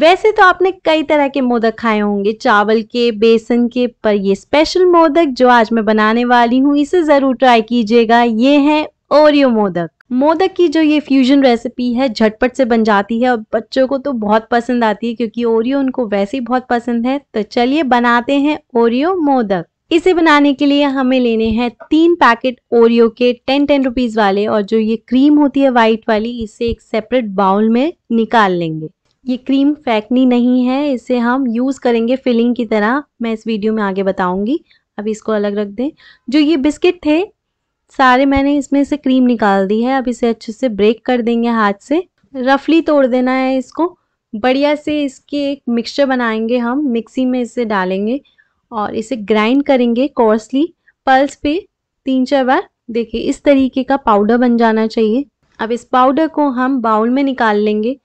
वैसे तो आपने कई तरह के मोदक खाए होंगे चावल के बेसन के पर ये स्पेशल मोदक जो आज मैं बनाने वाली हूँ इसे ज़रूर ट्राई कीजिएगा ये है ओरियो मोदक मोदक की जो ये फ्यूजन रेसिपी है झटपट से बन जाती है और बच्चों को तो बहुत पसंद आती है क्योंकि ओरियो उनको वैसे ही बहुत पसंद है तो चलिए बनाते हैं ओरियो मोदक इसे बनाने के लिए हमें लेने हैं तीन पैकेट ओरियो के टेन टेन रुपीज़ वाले और जो ये क्रीम होती है व्हाइट वाली इसे एक सेपरेट बाउल में निकाल लेंगे ये क्रीम फैकनी नहीं है इसे हम यूज़ करेंगे फिलिंग की तरह मैं इस वीडियो में आगे बताऊंगी अब इसको अलग रख दें जो ये बिस्किट थे सारे मैंने इसमें से क्रीम निकाल दी है अब इसे अच्छे से ब्रेक कर देंगे हाथ से रफली तोड़ देना है इसको बढ़िया से इसके एक मिक्सचर बनाएंगे हम मिक्सी में इसे डालेंगे और इसे ग्राइंड करेंगे कोर्सली पल्स पे तीन चार बार देखिए इस तरीके का पाउडर बन जाना चाहिए अब इस पाउडर को हम बाउल में निकाल लेंगे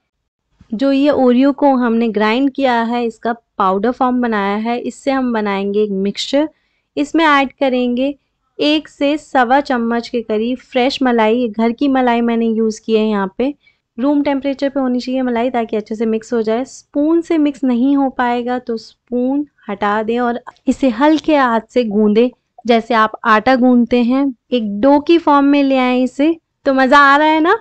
जो ये ओरियो को हमने ग्राइंड किया है इसका पाउडर फॉर्म बनाया है इससे हम बनाएंगे एक मिक्सचर इसमें ऐड करेंगे एक से सवा चम्मच के करीब फ्रेश मलाई घर की मलाई मैंने यूज़ की है यहाँ पे रूम टेम्परेचर पे होनी चाहिए मलाई ताकि अच्छे से मिक्स हो जाए स्पून से मिक्स नहीं हो पाएगा तो स्पून हटा दें और इसे हल्के हाथ से गूंदे जैसे आप आटा गूंदते हैं एक डो की फॉर्म में ले आए इसे तो मज़ा आ रहा है ना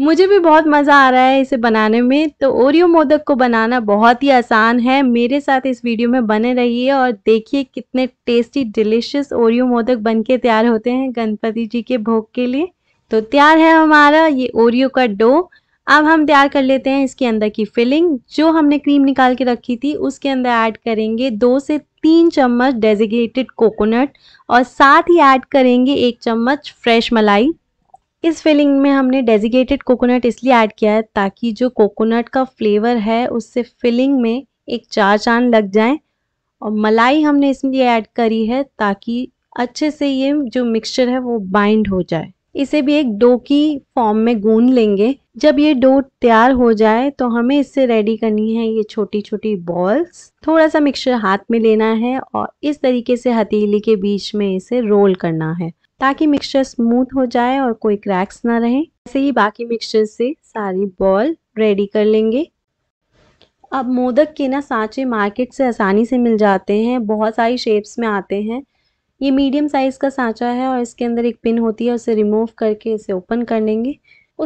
मुझे भी बहुत मज़ा आ रहा है इसे बनाने में तो ओरियो मोदक को बनाना बहुत ही आसान है मेरे साथ इस वीडियो में बने रहिए और देखिए कितने टेस्टी डिलिशियस ओरियो मोदक बन के तैयार होते हैं गणपति जी के भोग के लिए तो तैयार है हमारा ये ओरियो का डो अब हम तैयार कर लेते हैं इसके अंदर की फिलिंग जो हमने क्रीम निकाल के रखी थी उसके अंदर ऐड करेंगे दो से तीन चम्मच डेजिगेटेड कोकोनट और साथ ही ऐड करेंगे एक चम्मच फ्रेश मलाई इस फिलिंग में हमने डेजिकेटेड कोकोनट इसलिए ऐड किया है ताकि जो कोकोनट का फ्लेवर है उससे फिलिंग में एक चार चांद लग जाए और मलाई हमने इसलिए ऐड करी है ताकि अच्छे से ये जो मिक्सचर है वो बाइंड हो जाए इसे भी एक डो की फॉर्म में गूंद लेंगे जब ये डो तैयार हो जाए तो हमें इससे रेडी करनी है ये छोटी छोटी बॉल्स थोड़ा सा मिक्सचर हाथ में लेना है और इस तरीके से हथेली के बीच में इसे रोल करना है ताकि मिक्सचर स्मूथ हो जाए और कोई क्रैक्स ना रहे ऐसे ही बाकी मिक्सचर से सारी बॉल रेडी कर लेंगे अब मोदक के ना सांचे मार्केट से आसानी से मिल जाते हैं बहुत सारी शेप्स में आते हैं ये मीडियम साइज़ का सांचा है और इसके अंदर एक पिन होती है उसे रिमूव करके इसे ओपन कर लेंगे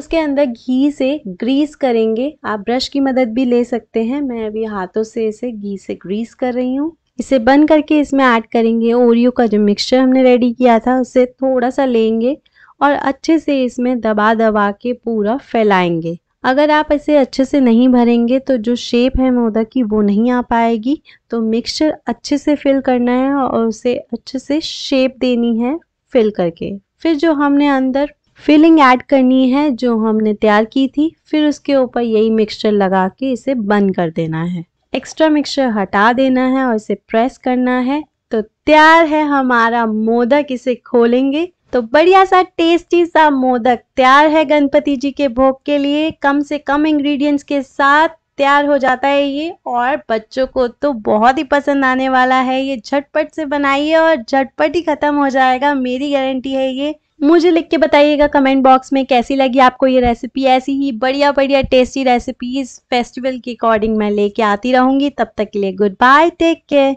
उसके अंदर घी से ग्रीस करेंगे आप ब्रश की मदद भी ले सकते हैं मैं अभी हाथों से इसे घी से ग्रीस कर रही हूँ इसे बंद करके इसमें ऐड करेंगे ओरियो का जो मिक्सचर हमने रेडी किया था उसे थोड़ा सा लेंगे और अच्छे से इसमें दबा दबा के पूरा फैलाएंगे अगर आप इसे अच्छे से नहीं भरेंगे तो जो शेप है मोदा की वो नहीं आ पाएगी तो मिक्सचर अच्छे से फिल करना है और उसे अच्छे से शेप देनी है फिल करके फिर जो हमने अंदर फिलिंग ऐड करनी है जो हमने तैयार की थी फिर उसके ऊपर यही मिक्सचर लगा के इसे बंद कर देना है एक्स्ट्रा मिक्सचर हटा देना है और इसे प्रेस करना है तो तैयार है हमारा मोदक इसे खोलेंगे तो बढ़िया सा टेस्टी सा मोदक तैयार है गणपति जी के भोग के लिए कम से कम इंग्रेडिएंट्स के साथ तैयार हो जाता है ये और बच्चों को तो बहुत ही पसंद आने वाला है ये झटपट से बनाइए और झटपट ही खत्म हो जाएगा मेरी गारंटी है ये मुझे लिख के बताइएगा कमेंट बॉक्स में कैसी लगी आपको ये रेसिपी ऐसी ही बढ़िया बढ़िया टेस्टी रेसिपीज फेस्टिवल के अकॉर्डिंग मैं लेके आती रहूंगी तब तक के लिए good bye take care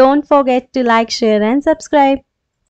don't forget to like share and subscribe